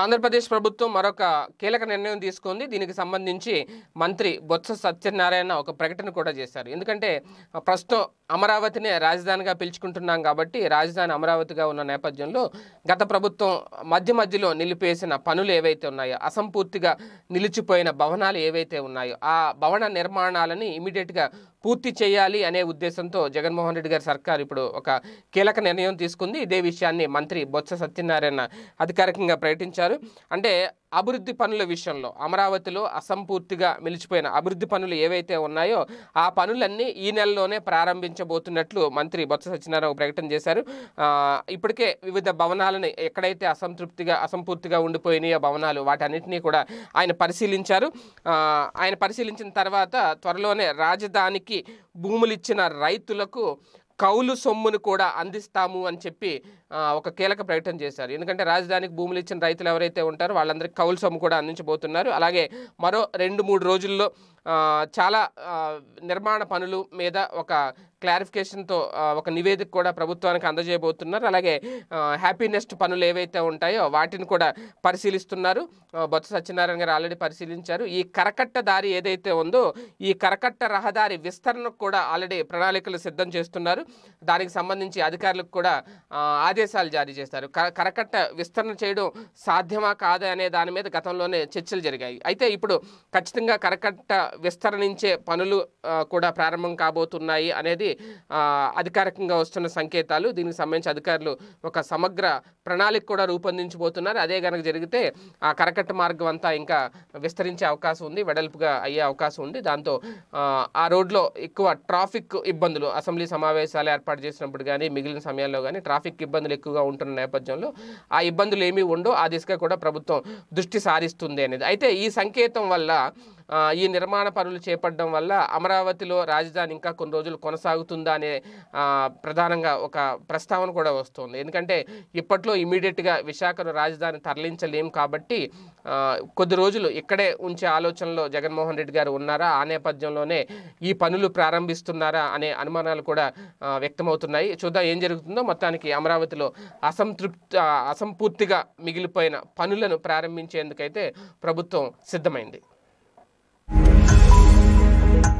ఆంధ్రప్రదేశ్ ప్రభుత్వం మరొక కీలక నిర్ణయం తీసుకుంది దీనికి సంబంధించి మంత్రి బొత్స సత్యనారాయణ ఒక ప్రకటన కూడా చేశారు ఎందుకంటే ప్రస్తుతం అమరావతినే రాజధానిగా పిలుచుకుంటున్నాం కాబట్టి రాజధాని అమరావతిగా ఉన్న నేపథ్యంలో గత ప్రభుత్వం మధ్య మధ్యలో నిలిపేసిన పనులు ఏవైతే ఉన్నాయో అసంపూర్తిగా నిలిచిపోయిన భవనాలు ఏవైతే ఉన్నాయో ఆ భవన నిర్మాణాలని ఇమీడియట్గా పూర్తి చేయాలి అనే ఉద్దేశంతో జగన్మోహన్ రెడ్డి గారి సర్కార్ ఇప్పుడు ఒక కీలక నిర్ణయం తీసుకుంది ఇదే విషయాన్ని మంత్రి బొత్స సత్యనారాయణ అధికారికంగా ప్రకటించారు అంటే అభివృద్ధి పనుల విషయంలో అమరావతిలో అసంపూర్తిగా నిలిచిపోయిన అభివృద్ధి పనులు ఏవైతే ఉన్నాయో ఆ పనులన్నీ ఈ నెలలోనే ప్రారంభించబోతున్నట్లు మంత్రి బొత్స సత్యనారాయణ ప్రకటన చేశారు ఇప్పటికే వివిధ భవనాలను ఎక్కడైతే అసంతృప్తిగా అసంపూర్తిగా ఉండిపోయినాయో భవనాలు వాటన్నిటినీ కూడా ఆయన పరిశీలించారు ఆయన పరిశీలించిన తర్వాత త్వరలోనే రాజధానికి భూములిచ్చిన రైతులకు కౌలు సొమ్మును కూడా అందిస్తాము అని చెప్పి ఒక కీలక ప్రకటన చేశారు ఎందుకంటే రాజధానికి భూములు ఇచ్చిన రైతులు ఎవరైతే ఉంటారో వాళ్ళందరికీ కౌలు సొమ్ము కూడా అందించబోతున్నారు అలాగే మరో రెండు మూడు రోజుల్లో చాలా నిర్మాణ పనులు మీద ఒక క్లారిఫికేషన్తో ఒక నివేదిక కూడా ప్రభుత్వానికి అందజేయబోతున్నారు అలాగే హ్యాపీనెస్ట్ పనులు ఏవైతే ఉంటాయో వాటిని కూడా పరిశీలిస్తున్నారు బొత్స సత్యనారాయణ గారు ఆల్రెడీ పరిశీలించారు ఈ కరకట్ట దారి ఏదైతే ఉందో ఈ కరకట్ట రహదారి విస్తరణకు కూడా ఆల్రెడీ ప్రణాళికలు సిద్ధం చేస్తున్నారు దానికి సంబంధించి అధికారులకు కూడా ఆదేశ ఆదేశాలు జారీ చేశారు కరకట్ట విస్తరణ చేయడం సాధ్యమా కాదా అనే దాని మీద గతంలోనే చర్చలు జరిగాయి అయితే ఇప్పుడు ఖచ్చితంగా కరకట్ట విస్తరణించే పనులు కూడా ప్రారంభం కాబోతున్నాయి అనేది అధికారికంగా వస్తున్న సంకేతాలు దీనికి సంబంధించి అధికారులు ఒక సమగ్ర ప్రణాళిక కూడా రూపొందించబోతున్నారు అదే కనుక జరిగితే ఆ కరకట్ట మార్గం అంతా ఇంకా విస్తరించే అవకాశం ఉంది వెడల్పుగా అయ్యే అవకాశం ఉంది దాంతో ఆ రోడ్లో ఎక్కువ ట్రాఫిక్ ఇబ్బందులు అసెంబ్లీ సమావేశాలు ఏర్పాటు చేసినప్పుడు కానీ మిగిలిన సమయాల్లో కానీ ట్రాఫిక్ ఇబ్బందులు ఇబ్బందులు ఎక్కువగా ఉంటున్న నేపథ్యంలో ఆ ఇబ్బందులు ఏమీ ఉండో ఆ దిశగా కూడా ప్రభుత్వం దృష్టి సారిస్తుంది అనేది అయితే ఈ సంకేతం వల్ల ఈ నిర్మాణ పనులు చేపట్టడం వల్ల అమరావతిలో రాజధాని ఇంకా కొన్ని రోజులు కొనసాగుతుందా అనే ప్రధానంగా ఒక ప్రస్తావన కూడా వస్తుంది ఎందుకంటే ఇప్పట్లో ఇమీడియట్గా విశాఖను రాజధాని తరలించలేం కాబట్టి కొద్ది రోజులు ఇక్కడే ఉంచే ఆలోచనలో జగన్మోహన్ రెడ్డి గారు ఉన్నారా ఆ నేపథ్యంలోనే ఈ పనులు ప్రారంభిస్తున్నారా అనే అనుమానాలు కూడా వ్యక్తమవుతున్నాయి చూద్దాం ఏం జరుగుతుందో మొత్తానికి అమరావతిలో అసంతృప్తి అసంపూర్తిగా మిగిలిపోయిన పనులను ప్రారంభించేందుకైతే ప్రభుత్వం సిద్ధమైంది